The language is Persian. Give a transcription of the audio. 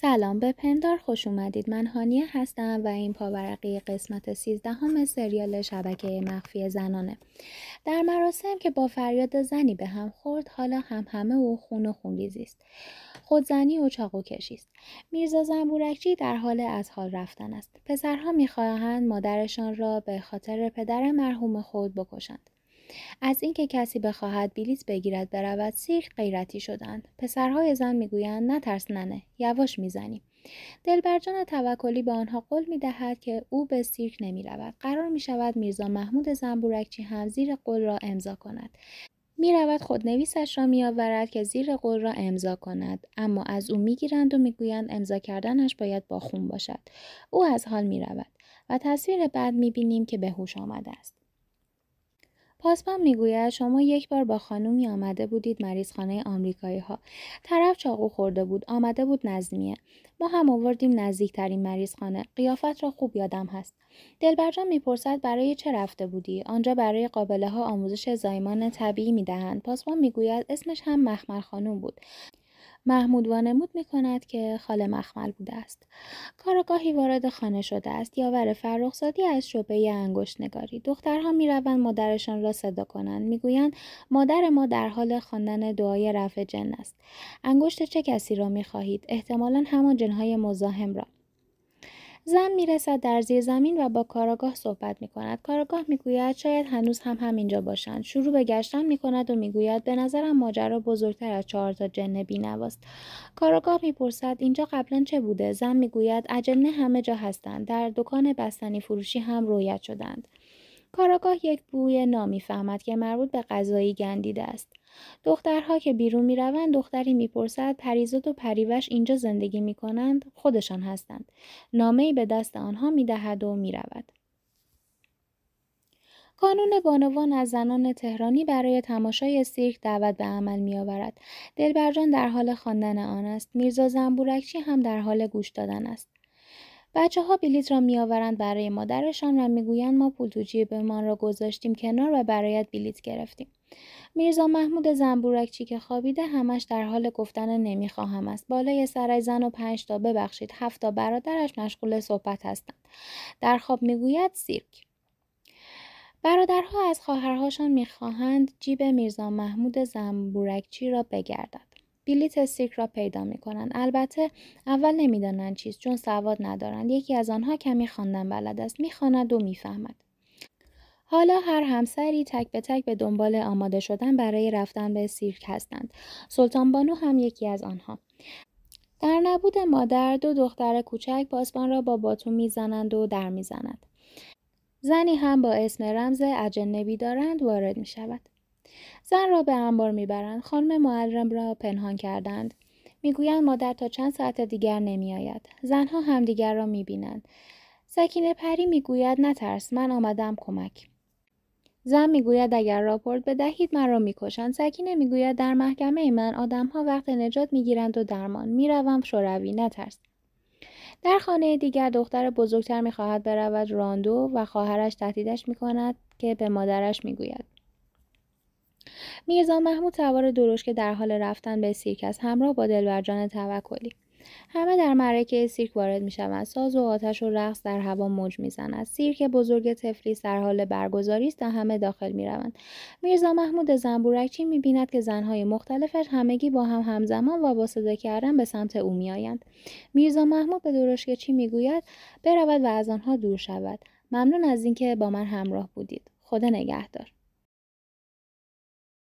سلام به پندار خوش اومدید من هانیه هستم و این پاورقی قسمت 13 همه سریال شبکه مخفی زنانه در مراسم که با فریاد زنی به هم خورد حالا هم همه و خون و خونریزی است زنی و چاقو کشیست. میرزا زنبورکچی در حال از حال رفتن است پسرها میخواهند مادرشان را به خاطر پدر مرحوم خود بکشند از اینکه کسی بخواهد بلیط بگیرد برود سیرک غیرتی شدند پسرهای زن میگویند نترس ننه یواش میزنیم دلبرجان توکلی به آنها قول می دهد که او به سیرک نمی رود. قرار می شود میرزا محمود زنبورکچی هم زیر قول را امضا کند. می رود خودنویسش را می آورد که زیر قول را امضا کند اما از او می گیرند و میگویند امضا کردنش باید با خون باشد. او از حال می رود و تصویر بعد می که به هوش آمده است. پاسبان میگوید شما یک بار با خانومی آمده بودید مریضخانه آمریکایی ها طرف چاقو خورده بود آمده بود نزمیه ما هم آوردیم نزدیکترین مریضخانه قیافت را خوب یادم هست دلبرجان میپرسد برای چه رفته بودی آنجا برای قابله ها آموزش زایمان طبیعی میدهند پاسبان میگوید اسمش هم مخمر خانوم بود محمود وانمود می کند که خال مخمل بوده است. کارگاهی وارد خانه شده است. یاور فرخزادی از شعبه انگشت نگاری. دخترها می روند مادرشان را صدا کنند. میگویند مادر ما در حال خواندن دعای رفع جن است. انگشت چه کسی را می خواهید؟ احتمالا همان جنهای مزاحم را. زن میرسد در زیر زمین و با کاراگاه صحبت می کند. کاراگاه میگوید شاید هنوز هم همینجا باشند. شروع به گشتن می کند و میگوید به نظرم ماجرا بزرگتر از چهار تا جن بینواست. کاراگاه میپرسد اینجا قبلا چه بوده؟ زن میگوید اجنه همه جا هستند. در دکان بستنی فروشی هم رویت شدند. کاراگاه یک بوی نامی فهمد که مربوط به غذایی گندیده است. دخترها که بیرون میروند دختری میپرسد پریزاد و پریوش اینجا زندگی میکنند خودشان هستند نامهای به دست آنها میدهد و میرود کانون بانوان از زنان تهرانی برای تماشای سیرک دعوت به عمل می آورد. دلبرجان در حال خواندن آن است. میرزا زنبورکچی هم در حال گوش دادن است. بچه ها بلیت را میآورند برای مادرشان و میگویند ما من را گذاشتیم کنار و برایت بلیت گرفتیم. میرزا محمود زنبورکچی که خوابیده همش در حال گفتن نمیخواهم است بالای سرش زن و پنج تا ببخشید هفت تا برادرش مشغول صحبت هستند در خواب میگوید سیرک برادرها از خواهرهاشان میخواهند جیب میرزا محمود زنبورکچی را بگردد بلیت سیرک را پیدا می کنند. البته اول نمیدانند چیست چون سواد ندارند. یکی از آنها کمی خواندن بلد است. میخواند و میفهمد. حالا هر همسری تک به تک به دنبال آماده شدن برای رفتن به سیرک هستند. سلطان بانو هم یکی از آنها. در نبود مادر دو دختر کوچک پاسبان را با باتو میزنند و در میزنند. زنی هم با اسم رمز اجنبی دارند وارد می شود. زن را به انبار میبرند خانم معلم را پنهان کردند میگویند مادر تا چند ساعت دیگر آید. زنها همدیگر را بینند. سکینه پری میگوید نترس من آمدم کمک زن میگوید اگر راپورت بدهید مرا میکشند سکینه میگوید در محکمه من آدمها وقت نجات میگیرند و درمان میروم شوروی نترس در خانه دیگر دختر بزرگتر میخواهد برود راندو و خواهرش تهدیدش میکند که به مادرش میگوید میرزا محمود سوار که در حال رفتن به سیرک است همراه با دلبرجان توکلی همه در معرکه سیرک وارد می شوند. ساز و آتش و رقص در هوا موج می زند. سیرک بزرگ تفلیس در حال برگزاری است و همه داخل می روند. میرزا محمود زنبورکچی می بیند که زنهای مختلفش همگی با هم همزمان و با صدا کردن به سمت او می آیند. میرزا محمود به درشکچی می گوید برود و از آنها دور شود. ممنون از اینکه با من همراه بودید. خدا نگهدار.